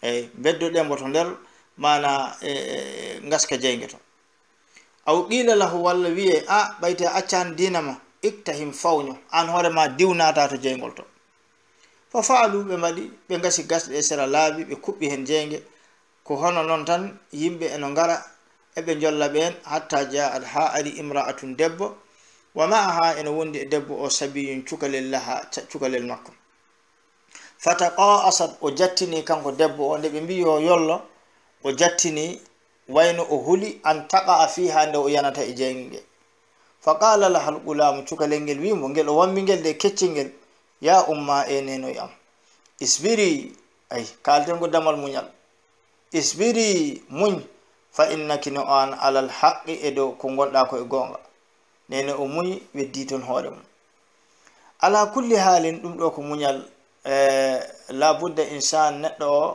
eyi beddo ɗembo to nder mana e, e gaska jeygueto aw qila lahu walla wiye a ɓayte a accani dinama iktahim fawño an hoorema diwnata to jeygol to fo faalu ɓe mbaɗi ɓe gasi gasɗe e sera laabi ɓe kuɓɓi hen jeyge ko hono noon tan yimɓe eno gara eɓe jolla ɓen hatta jaat ha ari imra'atun debbo wa maaha ene wondi e debbo o sabiyun cukalel laha cukalel makko fata qa asat o jattini kanko debbo o nde ɓe mbi o yollo o jattini wayno o huli an taqa a fi ha nde o yanata e jeyngel fa qala lahal ulamu cukalel ngel wimo ngel o wammi ngel nde keccel ngel ya umma enenoy am isbiri ay kalten go damal muñal isbiri muñ fa innaki no an alal haqqi e dow ko gonɗa koye goonga nene o muñi weddi toon hoore mum ala kulli haalin ɗum ɗo ko muñal eh, labudda insan neɗɗo o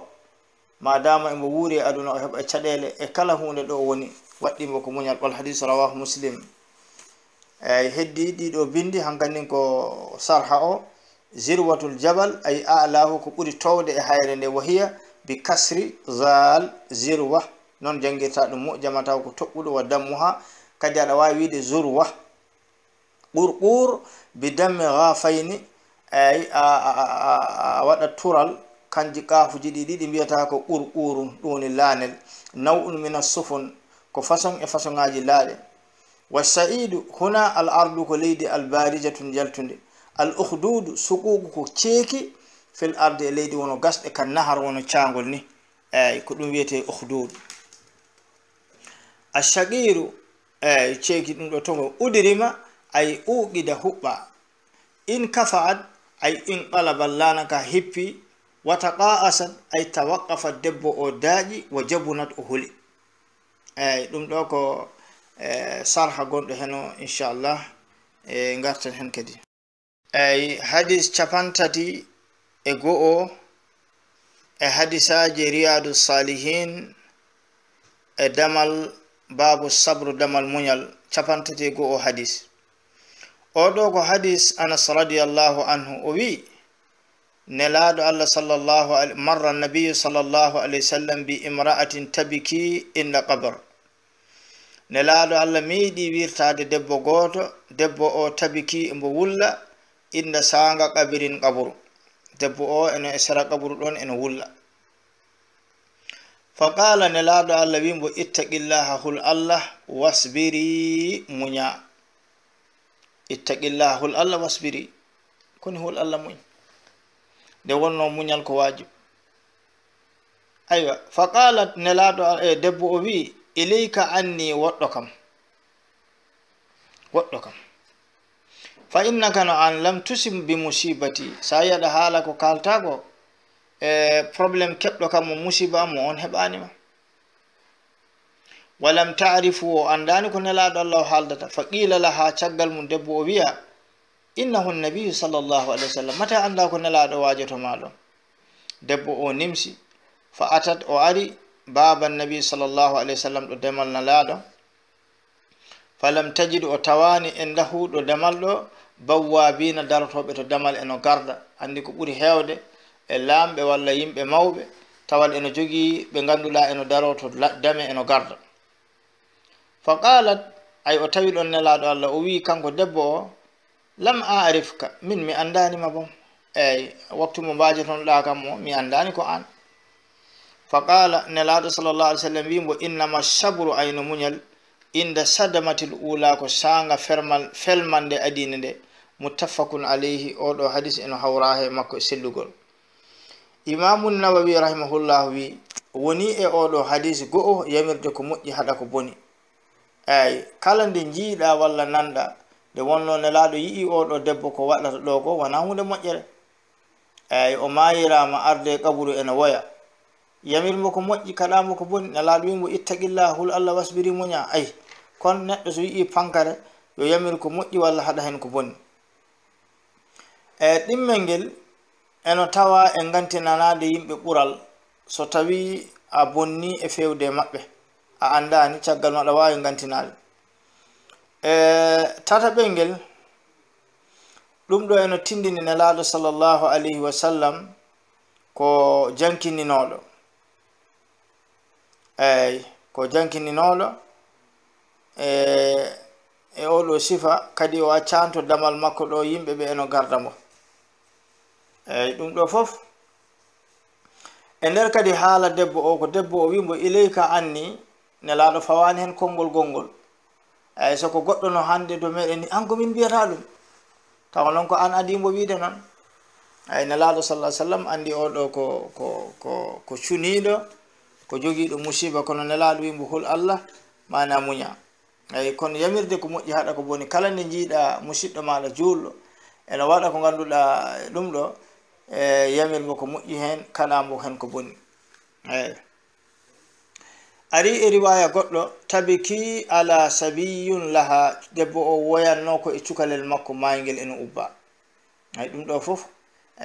madama emo wuuri e aduna o e heɓa caɗele e kala hunde ɗo woni waɗɗimo ko muñal ɓol hadis rawahu muslim eyi heddi ɗiɗo bindi hankkandi ko sarha o zirwatul jabal ay alahu ko ɓuri towde e hayre nde wahiya bi kasri zal zirwa noon jangirta ɗum moƴƴamataw ko toɓɓuɗo wa dammuha kadi aɗa wawi wiide zurwa ɓur ɓur bi damme gafayni ey a waɗa tural kanji kaafuji ɗi ɗiɗi mbiyata ko ɓur ɓurum ɗuni laanel naw un mina sufon ko façon e façon ŋaji laaɗe wa saidu huna al ardu ko leydi albarijatun jaltude al ukhdudu suquugu ko ceeki fil arde e leydi wono gasɗe ka nahar wono caangol ni eyi ko ɗum wiyete ukhdudu ashagiru eyi ceeki ɗum ɗo togo udirima ay uuqida huɓɓa in kafaat ay in ɓalaballanaka hippi wataqa'asan ay tawaqqafa debbo o daaƴi wo jabunat o huli eyi ɗum ɗo ko e sarha gonɗo heno inchallah e garten hen kadi eyi hadis capantati e go'o e hadisaji riyadu salihin e damal baabu sabru damal muñal capantati e go'o hadis oɗo ko hadis anas radiallahu anhu o wii nelaɗo allah sallllahu ali marra nabiyu sallllahu alayhi sallam bi imra'atin tabiki inda qabr nelaɗo allah miyiɗi wirtade debbo goto debbo o tabiki embo wulla inda sanga qabirin qaburu debbo o ene e sera qaburu ɗon ene wulla fa qala nelaɗo allah wimbo ittaqillaha hul allah wasbiri muña ittaqillaha hul allah wasbiri koni hul allah muñ nde wonno muñal ko waajib aywa fa qalat nelaaɗo e debbo o wii ileyka anni woɗɗo kam woɗɗo kam fa innaka no an lam tusim bi musibati sa yiyaɗa haala ko kaltago e probléme keɓɗo kam mo musiba mo on heɓanima walam tarifu o andani ko nelaɗo allah o haaldata fa qila laha caggal mum debbo o wiya innahu nnabiyu sall llahu alah wa sallam mata annda ko nelaɗo wajoto maɗon debbo o nimsi fa atat o ari baba nnabi sall llahu alah wa sallam ɗo demal nalaɗo falam tajidu o tawani en dahu ɗo demal ɗo bawwabina darotoɓe to damal eno garda andi ko ɓuri hewde e lamɓe walla yimɓe mawɓe tawal eno jogui ɓe ganduɗa eno daro to dame eno garda fa qalat ay o tawi ɗon nelaɗo allah o wi kanko debbo o lam arifka min mi anndanima bom eyi waktu mo mbajotonoɗa kam mo mi anndani ko an fa qala nelaɗo sallllah alih sallam wimbo innama sabru ayno muñal inda sadamati l ula ko sanga fermal felmande adina nde muttafakun alayhi oɗo hadis eno hawrahe makko e sellugol imamun nawawi rahimahullahu wi woni e oɗo hadis go'o yamirde ko moƴƴi haɗa ko boni eyi kala nde jiiɗa walla nanɗa nde wonno nde laaɗo yi'i oɗo debbo ko waɗata ɗo ko wona hunde moƴƴere eyyi o mayirama arde e kaburu ene woya yamirmo ko moƴƴi kaɗamo ko boni nelaaɗo wimo ittaqillah hul allah wasbiri muña ayi kon neɗɗo so yi'i pankare yo yamir ko moƴƴi walla haɗa hen ko boni eyyi ɗimmel ngel eno tawa e gantinanade yimɓe ɓural so tawi a bonni e fewde maɓɓe a andani caggal maɗa wawi gantinade E, tata ɓengel ɗum ɗo eno tindini nelaɗo sallallahu alayhi wa sallam ko jankininoɗo eyi ko jankininoɗo e e oɗo sifa kadi o accanto damal makko ɗo yimɓe ɓe eno garda mo eyi ɗum ɗo fof e nder kadi haala debbo o ko debbo o wimo ileyka anni nelaɗo fawani hen konngol gonngol eyi soko goɗɗo no hannde do meɗen ni an komin mbiyata ɗum tawa noon ko an adimbo wiide noon eyi nelaaɗo sallah sallam anndi o ɗo ko ko ko ko cuniiɗo ko jogiiɗo musiba kono nelaaɗo wimbo hol allah mana muña eyi kono yamirde ko moƴƴi haɗa ko booni kala nde njiiɗa musiɗɗo maɗa juulɗo ene waɗa ko ngannduɗa ɗum ɗo e yamirmo ko moƴƴi heen kalambo heen ko booni eyi ari e riwaya goɗɗo tabiki ala sabiyun laha debbo o woyanno ko e cukalel makko mayigel ene ubba ay ɗum ɗo fof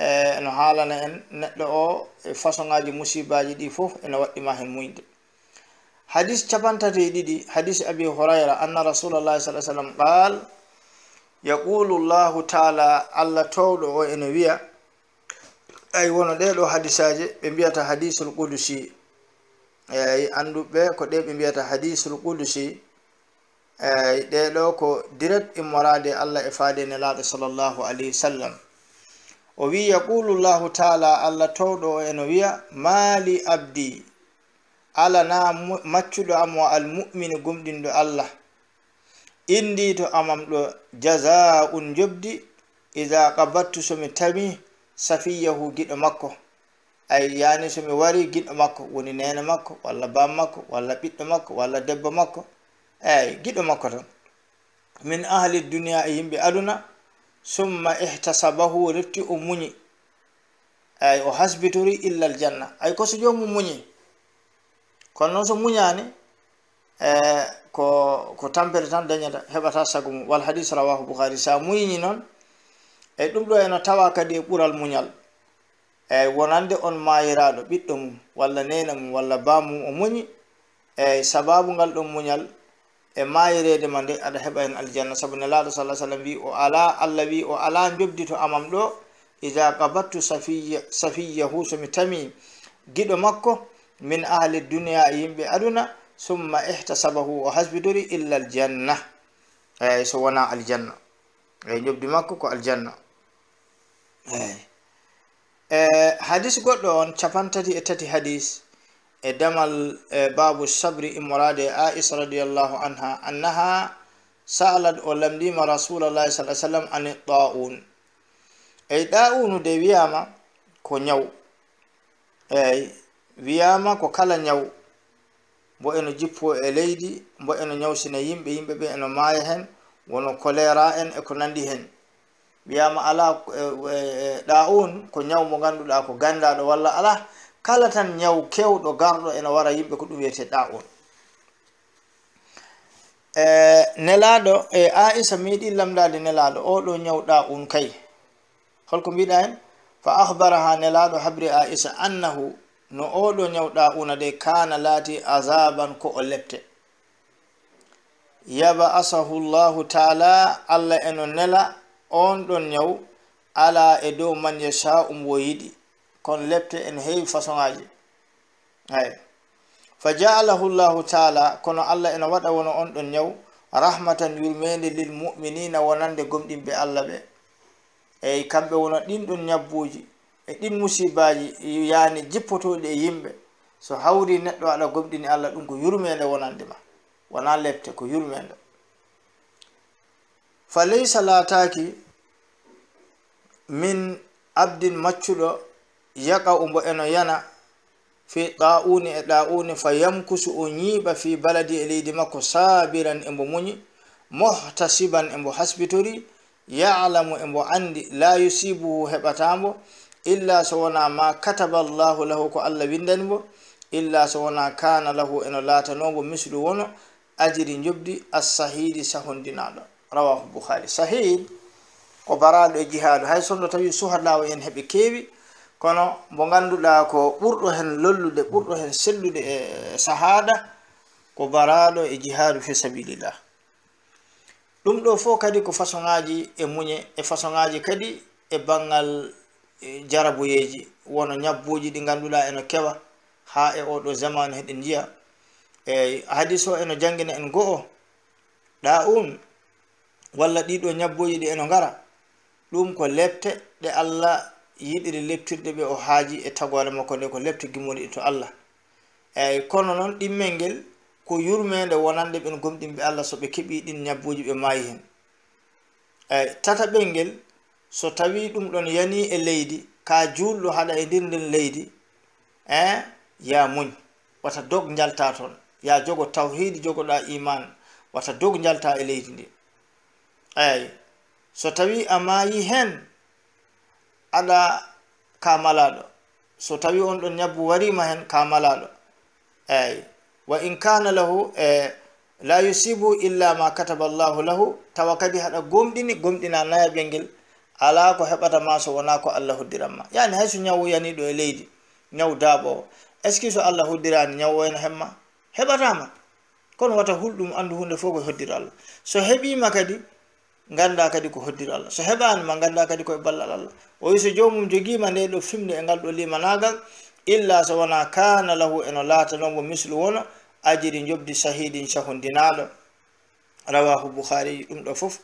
e no haalana en neɗɗo o e façon ŋaji musibaji ɗi fof ene waɗɗima hen muyde hadis capantati e ɗiɗi hadis abi hurayra anna rasulallahi sa sallam qaal yaqulu llahu taala allah towɗo o ene wiya ay wono ɗeɗo hadisaji ɓe mbiyata hadisul qudusi eyi anduɓe ko ɗe ɓe mbiyata hadisul qudusi eyi ɗeɗo ko direct immorade allah e faade nelaɗo salllahu alayhi wa sallam o wi yaqulu llahu taala allah towɗo eno wiya maali abdi alana maccuɗo am o al mumini gumɗinɗo allah indi to amam ɗo jaza un jobdi ida kabattu somi tami safiyahu giɗo makko ay yani somi wari giɗɗo makko woni nene makko walla bam makko walla ɓiɗɗo makko walla debbo makko eyyi giɗɗo makko tan min ahli duniya e yimɓe aduna summa ihtasabahu refti o muñi eyyi o hasbitori illal janna ay koso jomum muñi kono noon so muñani e ko ko tampere tan dañata heɓata sagu mum wal hadis rawahu bouhari sa muñini noon eyyi ɗum ɗo eno tawa kadi e ɓural muñal eyi wonande on mayiraɗo ɓiɗɗo mum walla nena mum walla ba mum o muñi eyi sababu ngal dum munyal e mayirede ma nde aɗa heɓa hen aljanna saabu sallallahu alaihi wasallam bi o ala allah o ala jobdito amam do iza qabattu safiyahu somi tami gido makko min ahli dunya yimbe aduna summa ihtasabahu o hasbiduri illa aljanna eyi so wona aljanna eyi jobdi makko ko aljanna E, hadis goɗɗo on capantati e tati hadis e damal e babu sabri imorade aisa radiallahu anha annaha sa'lat o lamdima rasulallahi sa sallam ani ta'un ey ɗa'unu de wiyama ko ñaw ey wiyama ko kala ñaw mbo eno jippo e leydi mbo eno ñawsina yimɓe yimɓeɓe eno maaya hen wono choléra en e ko nandi hen wiyama ala e, e, e, ɗa un ko ñaw mo ganduɗa ko gandaɗo walla ala kala tan ñaw kewɗo garɗo ene wara yimɓe ko ɗum wiyete ɗa un e nelaɗo e aisa meɗi lamdade nelaɗo oɗo ñawɗa un kay holko mbiɗa hen fa ahbaraha nelaɗo habri aisa annahu no oɗo ñawɗa una de kana laati azaban ko o lepte yaba asahu llahu taala allah eno nela on ɗon ñaw ala e dow man yacha um wo yiɗi kono lebte en heewi façon aji ay fa jaalahu llahu taala kono allah ena waɗa wona on ɗon ñaw rahmatan yurmende lil muminina wonande gomɗinɓe allah ɓe eyi kamɓe wona ɗin ɗon ñabbuji e ɗin musibaji yaani jippotoɗi e yimɓe so hawri neɗɗo aɗa gomɗini allah ɗum ko yurmende wonande ma wona lebte ko yurmende falaysa laataki min abdin maccuɗo yaqa umbo eno yana fi ɗa'uni e ɗa'uni fa yamkusu o ñiiɓa fi baladi e leydi makko saabiran e mbo muñi mohtasiban e mbo hasbitori yalamu e mbo anndi la yusibuhu heɓatambo illa so wona ma kataba llahu lahu ko allah windani mbo illa so wona kana lahu eno laatanombo mislu wono ajiri jobdi assahidi sahondinaɗo rawahu bouhari sahihi ko baraɗo e jihaɗo hay sonno tawi suha lawo en heɓe kewi kono mo ganduɗa ko ɓurɗo hen lollude ɓurɗo hen sellude e sahada ko baraɗo e jihaɗo fi sabilillah ɗum ɗo fo kadi ko façon ŋaji e muñe e façon ŋaji kadi e banggal e jarabuyeji wono ñabbuji ɗi ganduɗa eno kewa ha e oɗo zamanu heɗen jiya eyi hadis o eno janguina en go o ɗa um walla ɗiɗo ñabboji ɗi eno ngara ɗum ko lebte ɗe allah yiɗiri leptirɗe ɓe o haaji e tagoore makko nde ko lebte gimoɗi ɗi e to allah eyyi kono noon ɗimmel ngel ko yurmede wonande ɓen gomɗinɓe allah so ɓe keeɓi ɗin ñabboji ɓe maayi hen eyyi tata ɓel ngel so tawi ɗum ɗon yani e leydi ka juulɗo haɗa e ndir nden leydi e ya muñ wata dog jalta toon ya jogo tawhidi jogoɗa iman wata dog jalta e leydi ndi eyi so tawi a maayi heen ala kamalaɗo so tawi on ɗon ñabbu warima heen kamalaɗo eyi wa in kana lahu e la yusibu illa ma kataba llahu lahu tawa kadi haɗa gomɗini gomɗina nayaɓe ngel ala ko heɓata ma so wona ko allah huddiranma yani hayso ñaw yani ɗo e leydi ñaw daaɓo o est ce que so allah huddirani ñaw wayno hemma heɓatama kono wata hulɗum andu hunde fof ko heddira allah so heeɓima kadi ganda kadi ko hoddiri allah so heɓani ma ganda kadi koye ballal allah o wi jomum joguima nde ɗo fimde e ngal ɗo limanagal illa so wona kana lahu eno laatanomo mislu wono ajiri jobdi sahidin sahondinaɗo rawahu bukhari ɗum ɗo fof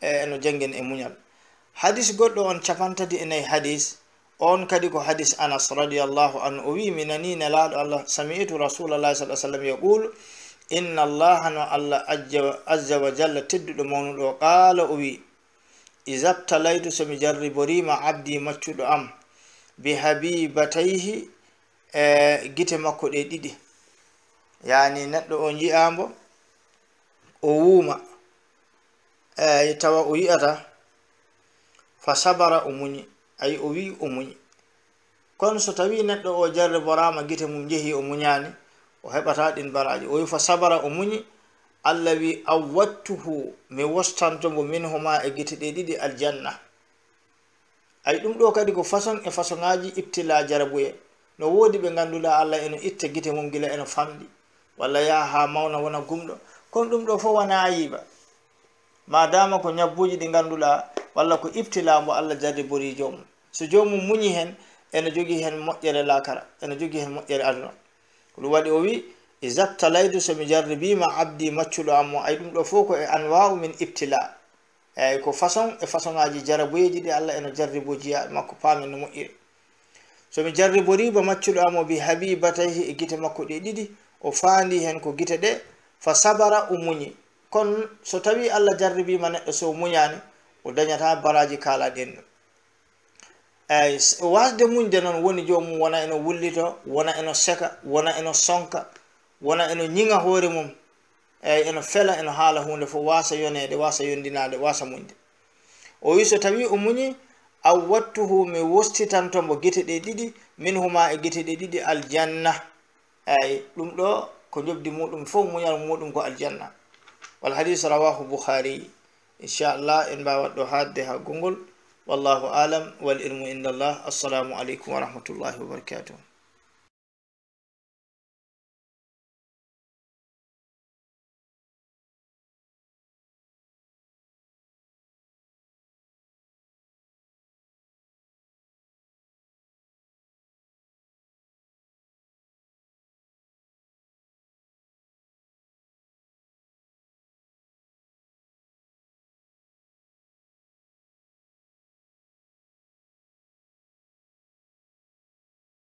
eno janggen e muñal hadis goɗɗo on capantati e nayyi hadis on kadi ko hadis anas radiallahu anhu o wi mi nani nelaɗo allah sami'tu rasulallah sa sallam yaqulu inna allaha no allah azza wa jalla tedduɗo mawnuɗo qaala o wi isabtalaytu somi jarriborima abdi maccuɗo am bi habibatayhi e gite makko ɗe ɗiɗi yani neɗɗo o jiyambo o wuuma ey tawa o yi'ata fa sabara o muñi ayi o wi o muñi kono so tawi neɗɗo o jarriborama gite mum jehi o muñani o heɓata ɗin baraji o wifa sabara o muñi allah wi aw wattuhu mi wostantomo min homa e gite ɗe ɗiɗi aljanna ayi ɗum ɗo kadi ko façon e façonaji ibtila jarabuye no wodi ɓe ganduɗa allah ene itta gite mum gila ene famɗi walla yaha ha mawna wona gumɗo kono ɗum ɗo fo wona yiba ma dama ko ñabbuji ɗi ganduɗa walla ko ibtilamo allah jarde bori jomum so jomum muñi hen ene jogui hen moƴƴere lakara ene jogui hen moƴƴere aduna oɗum waɗi o wii izatta laydu somi jarri bima abdi maccuɗo am mo ay ɗum ɗo fof ko e an wawu min ibtila eyyi ko façon e façon ngaji jarabuyeji ɗi allah ene jarri bojiya makko paamin no moƴƴiri somi jarri boriba maccuɗo am o bi habibatahi e guite makko ɗi ɗiɗi o faandi hen ko guite ɗe fa sabara o muñi kono so tawi allah jarribima neɗɗo so muñani o dañata baraji kalaɗi en ɗum eyi wasde muñde noon woni jomum wona eno wullito wona eno seka wona eno sonka wona eno ñiŋa hoore mum eyi eno fela eno haala hunde fo wasa yoneede wasa yondinade wasa muñde o wi so tawi o muñi aw wattuhu mi wostitantomo gite ɗe ɗiɗi min huma e gite ɗe ɗiɗi aljanna eyi ɗum ɗo ko jobdi muɗum fo muñal muɗum ko aljanna wal hadis rawahu bouhari inchallah en mbawat ɗo hadde ha gongol والله أعلم والعلم إن الله السلام عليكم ورحمة الله وبركاته